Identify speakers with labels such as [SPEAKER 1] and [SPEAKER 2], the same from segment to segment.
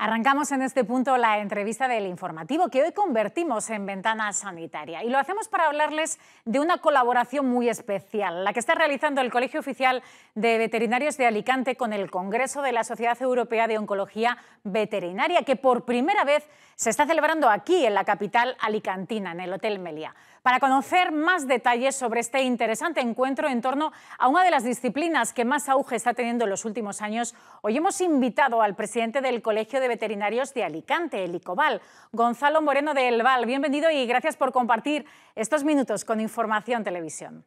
[SPEAKER 1] Arrancamos en este punto la entrevista del informativo que hoy convertimos en ventana sanitaria y lo hacemos para hablarles de una colaboración muy especial, la que está realizando el Colegio Oficial de Veterinarios de Alicante con el Congreso de la Sociedad Europea de Oncología Veterinaria, que por primera vez se está celebrando aquí en la capital alicantina, en el Hotel Melia para conocer más detalles sobre este interesante encuentro en torno a una de las disciplinas que más auge está teniendo en los últimos años, hoy hemos invitado al presidente del Colegio de Veterinarios de Alicante, el ICOBAL, Gonzalo Moreno de VAL. Bienvenido y gracias por compartir estos minutos con Información Televisión.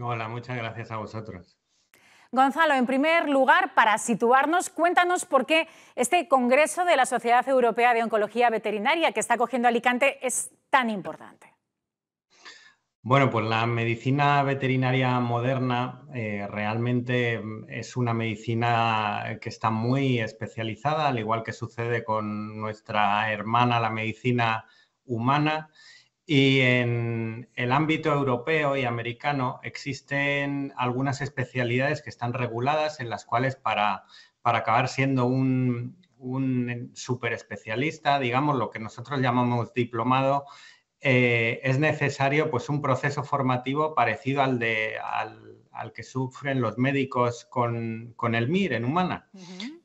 [SPEAKER 2] Hola, muchas gracias a vosotros.
[SPEAKER 1] Gonzalo, en primer lugar, para situarnos, cuéntanos por qué este Congreso de la Sociedad Europea de Oncología Veterinaria que está cogiendo Alicante es tan importante.
[SPEAKER 2] Bueno, pues la medicina veterinaria moderna eh, realmente mm, es una medicina que está muy especializada, al igual que sucede con nuestra hermana, la medicina humana. Y en el ámbito europeo y americano existen algunas especialidades que están reguladas en las cuales para, para acabar siendo un, un superespecialista, digamos, lo que nosotros llamamos diplomado, eh, es necesario pues, un proceso formativo parecido al, de, al, que sufren los médicos con, con el MIR en humana.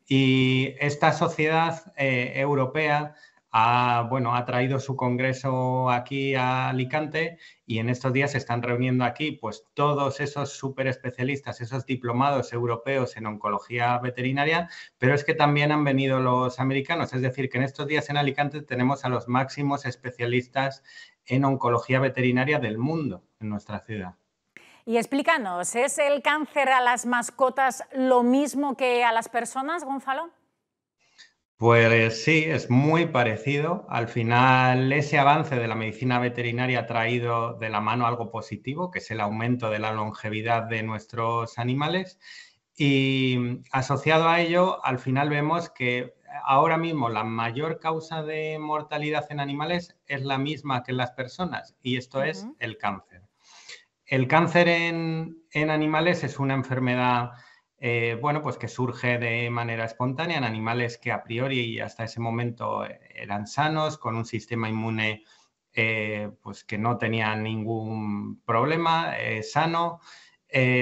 [SPEAKER 2] Y esta sociedad eh, europea ha, bueno, ha traído su congreso aquí a Alicante y en estos días se están reuniendo aquí pues todos esos superespecialistas, especialistas, esos diplomados europeos en oncología veterinaria, pero es que también han venido los americanos, es decir, que en estos días en Alicante tenemos a los máximos especialistas en oncología veterinaria del mundo en nuestra ciudad.
[SPEAKER 1] Y explícanos, ¿es el cáncer a las mascotas lo mismo que a las personas, Gonzalo?
[SPEAKER 2] Pues sí, es muy parecido. Al final, ese avance de la medicina veterinaria ha traído de la mano algo positivo, que es el aumento de la longevidad de nuestros animales. Y asociado a ello, al final vemos que ahora mismo la mayor causa de mortalidad en animales es la misma que en las personas, y esto es el cáncer. El cáncer en, en animales es una enfermedad eh, bueno, pues que surge de manera espontánea en animales que a priori y hasta ese momento eh, eran sanos, con un sistema inmune eh, pues que no tenía ningún problema, sano.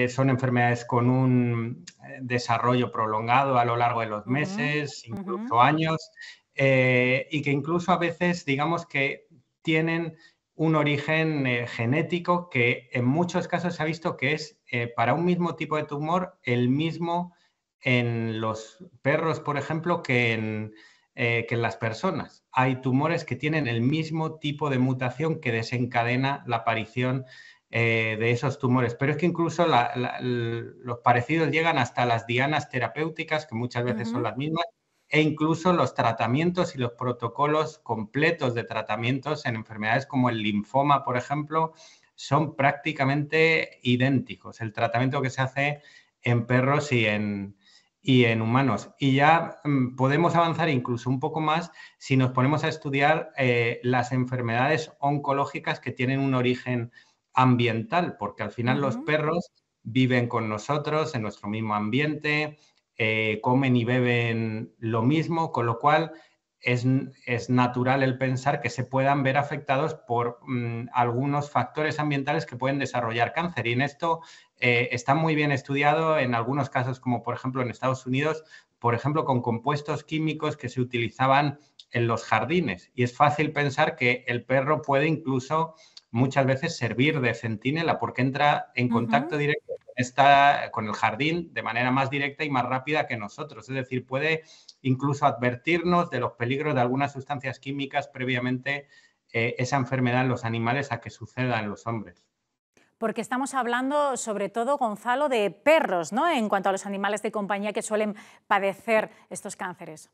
[SPEAKER 2] son enfermedades con un desarrollo prolongado a lo largo de los meses, incluso años, y que incluso a veces, digamos que tienen un origen genético que en muchos casos se ha visto que es eh, para un mismo tipo de tumor el mismo en los perros, por ejemplo, eh, que en, las personas. Hay tumores que tienen el mismo tipo de mutación que desencadena la aparición eh, de esos tumores. Pero es que incluso los parecidos llegan hasta las dianas terapéuticas, que muchas veces son las mismas, e incluso los tratamientos y los protocolos completos de tratamientos en enfermedades como el linfoma, por ejemplo, son prácticamente idénticos, el tratamiento que se hace en perros y en, y en humanos. Y ya mm, podemos avanzar incluso un poco más si nos ponemos a estudiar eh, las enfermedades oncológicas que tienen un origen ambiental, porque al final los perros viven con nosotros en nuestro mismo ambiente, eh, comen y beben lo mismo, con lo cual es, natural el pensar que se puedan ver afectados por mm, algunos factores ambientales que pueden desarrollar cáncer. Y en esto eh, está muy bien estudiado en algunos casos, como por ejemplo en Estados Unidos, por ejemplo, con compuestos químicos que se utilizaban en los jardines. Y es fácil pensar que el perro puede incluso muchas veces servir de centinela porque entra en contacto directo está con el jardín de manera más directa y más rápida que nosotros. Es decir, puede incluso advertirnos de los peligros de algunas sustancias químicas previamente eh, esa enfermedad en los animales a que suceda en los hombres.
[SPEAKER 1] Porque estamos hablando sobre todo, Gonzalo, de perros, ¿no? En cuanto a los animales de compañía que suelen padecer estos cánceres.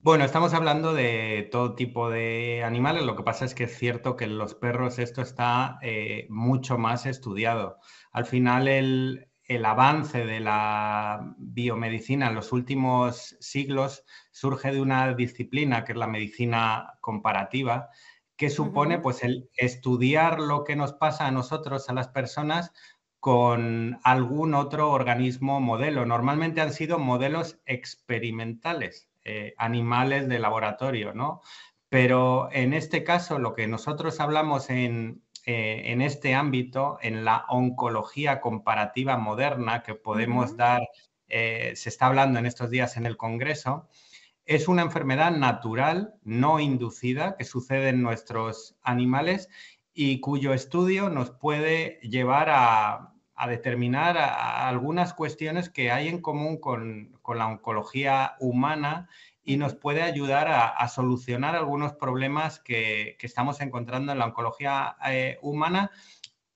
[SPEAKER 2] Bueno, estamos hablando de todo tipo de animales, lo que pasa es que es cierto que en los perros esto está eh, mucho más estudiado al final el, avance de la biomedicina en los últimos siglos surge de una disciplina que es la medicina comparativa, que supone pues el estudiar lo que nos pasa a nosotros, a las personas, con algún otro organismo modelo. Normalmente han sido modelos experimentales, eh, animales de laboratorio, ¿no? Pero en este caso, lo que nosotros hablamos en, eh, en este ámbito, en la oncología comparativa moderna que podemos dar, eh, se está hablando en estos días en el Congreso, es una enfermedad natural, no inducida, que sucede en nuestros animales y cuyo estudio nos puede llevar a, determinar algunas cuestiones que hay en común con la oncología humana y nos puede ayudar a, solucionar algunos problemas que, estamos encontrando en la oncología eh, humana.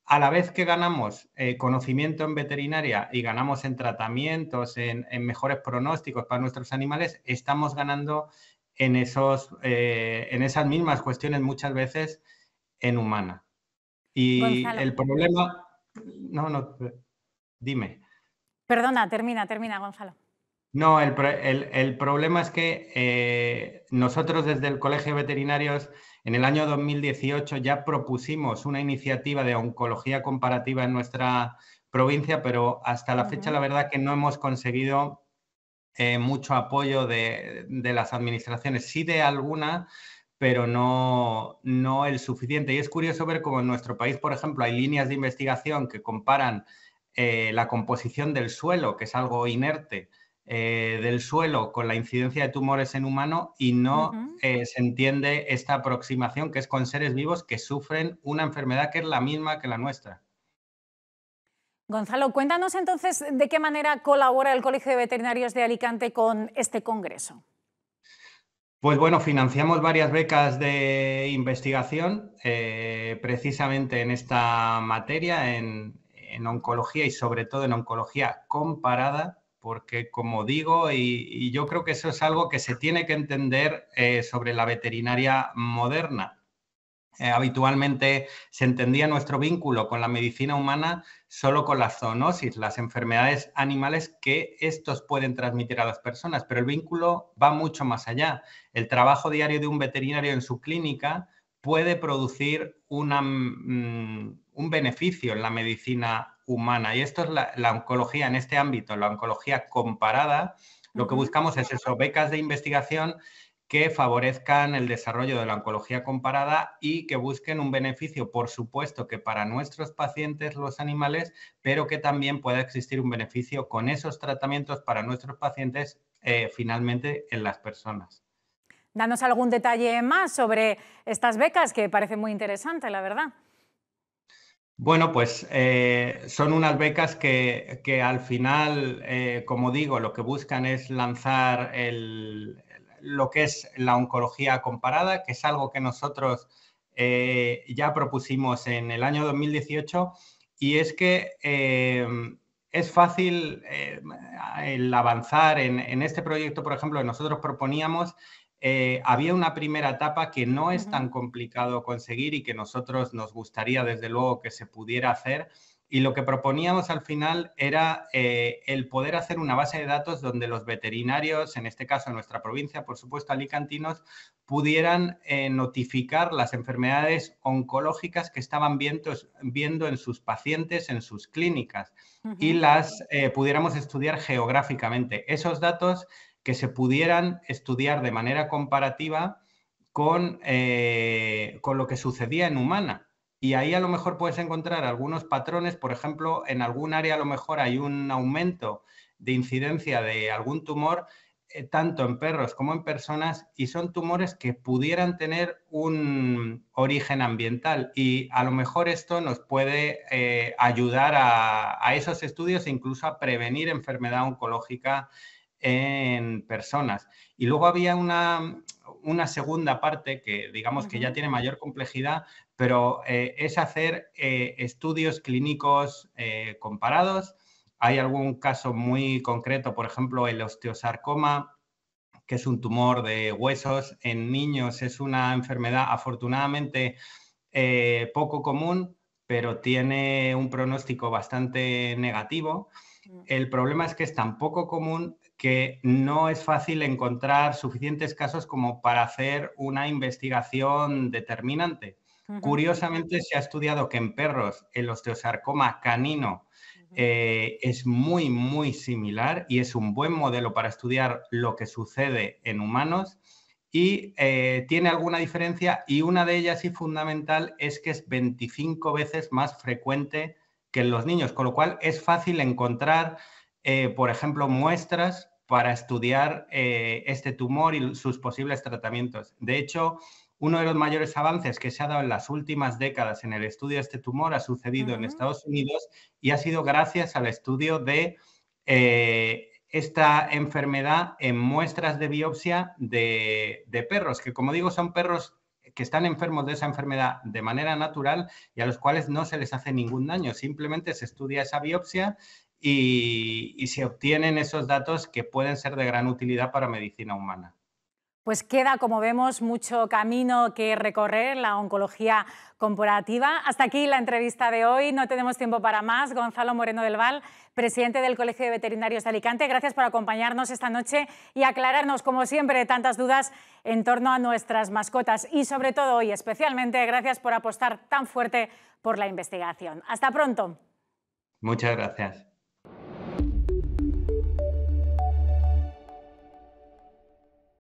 [SPEAKER 2] A la vez que ganamos eh, conocimiento en veterinaria y ganamos en tratamientos, en, mejores pronósticos para nuestros animales, estamos ganando en, esos, eh, en esas mismas cuestiones muchas veces en humana. Y el problema... No, no, dime.
[SPEAKER 1] Perdona, termina, termina, Gonzalo.
[SPEAKER 2] No, el, el, problema es que eh, nosotros desde el Colegio de Veterinarios en el año 2018 ya propusimos una iniciativa de oncología comparativa en nuestra provincia, pero hasta la fecha la verdad que no hemos conseguido eh, mucho apoyo de, las administraciones, sí de alguna, pero no, el suficiente. Y es curioso ver cómo en nuestro país, por ejemplo, hay líneas de investigación que comparan eh, la composición del suelo, que es algo inerte, eh, del suelo con la incidencia de tumores en humano y no eh, se entiende esta aproximación que es con seres vivos que sufren una enfermedad que es la misma que la nuestra.
[SPEAKER 1] Gonzalo, cuéntanos entonces de qué manera colabora el Colegio de Veterinarios de Alicante con este Congreso.
[SPEAKER 2] Pues bueno, financiamos varias becas de investigación eh, precisamente en esta materia, en oncología y sobre todo en oncología comparada, porque como digo, y, yo creo que eso es algo que se tiene que entender eh, sobre la veterinaria moderna. Eh, habitualmente se entendía nuestro vínculo con la medicina humana solo con la zoonosis, las enfermedades animales que estos pueden transmitir a las personas, pero el vínculo va mucho más allá. El trabajo diario de un veterinario en su clínica puede producir mm, un beneficio en la medicina y esto es la, oncología en este ámbito, la oncología comparada. Lo que buscamos es eso, becas de investigación que favorezcan el desarrollo de la oncología comparada y que busquen un beneficio, por supuesto, que para nuestros pacientes, los animales, pero que también pueda existir un beneficio con esos tratamientos para nuestros pacientes, eh, finalmente, en las personas.
[SPEAKER 1] Danos algún detalle más sobre estas becas, que parece muy interesante, la verdad.
[SPEAKER 2] Bueno, pues eh, son unas becas que, al final, eh, como digo, lo que buscan es lanzar el, lo que es la oncología comparada, que es algo que nosotros eh, ya propusimos en el año 2018, y es que es fácil el avanzar en, en este proyecto, por ejemplo, que nosotros proponíamos eh, había una primera etapa que no es tan complicado conseguir y que nosotros nos gustaría desde luego que se pudiera hacer. Y lo que proponíamos al final era eh, el poder hacer una base de datos donde los veterinarios, en este caso en nuestra provincia, por supuesto alicantinos, pudieran eh, notificar las enfermedades oncológicas que estaban viendo, viendo, en sus pacientes, en sus clínicas, y las pudiéramos estudiar geográficamente. Esos datos que se pudieran estudiar de manera comparativa eh, con, lo que sucedía en humana. Y ahí a lo mejor puedes encontrar algunos patrones, por ejemplo, en algún área a lo mejor hay un aumento de incidencia de algún tumor, eh, tanto en perros como en personas, y son tumores que pudieran tener un origen ambiental. Y a lo mejor esto nos puede eh, ayudar a, a, esos estudios e incluso a prevenir enfermedad oncológica en personas. Y luego había una, segunda parte que digamos que ya tiene mayor complejidad, pero eh, es hacer eh, estudios clínicos eh, comparados. Hay algún caso muy concreto, por ejemplo, el osteosarcoma, que es un tumor de huesos en niños, es una enfermedad afortunadamente poco común, pero tiene un pronóstico bastante negativo. Mm. El problema es que es tan poco común que no es fácil encontrar suficientes casos como para hacer una investigación determinante. Curiosamente, se ha estudiado que en perros el osteosarcoma canino eh, es muy, muy similar y es un buen modelo para estudiar lo que sucede en humanos y eh, tiene alguna diferencia y una de ellas y fundamental es que es 25 veces más frecuente que en los niños, con lo cual es fácil encontrar, eh, por ejemplo, muestras para estudiar eh, este tumor y sus posibles tratamientos. De hecho, uno de los mayores avances que se ha dado en las últimas décadas en el estudio de este tumor ha sucedido en Estados Unidos y ha sido gracias al estudio de eh, esta enfermedad en muestras de biopsia de, perros, que como digo son perros que están enfermos de esa enfermedad de manera natural y a los cuales no se les hace ningún daño. Simplemente se estudia esa biopsia y, se obtienen esos datos que pueden ser de gran utilidad para medicina humana.
[SPEAKER 1] Pues queda, como vemos, mucho camino que recorrer la oncología comparativa. Hasta aquí la entrevista de hoy. No tenemos tiempo para más. Gonzalo Moreno del Val, presidente del Colegio de Veterinarios de Alicante, gracias por acompañarnos esta noche y aclararnos, como siempre, tantas dudas en torno a nuestras mascotas. Y sobre todo y especialmente, gracias por apostar tan fuerte por la investigación. Hasta pronto.
[SPEAKER 2] Muchas gracias.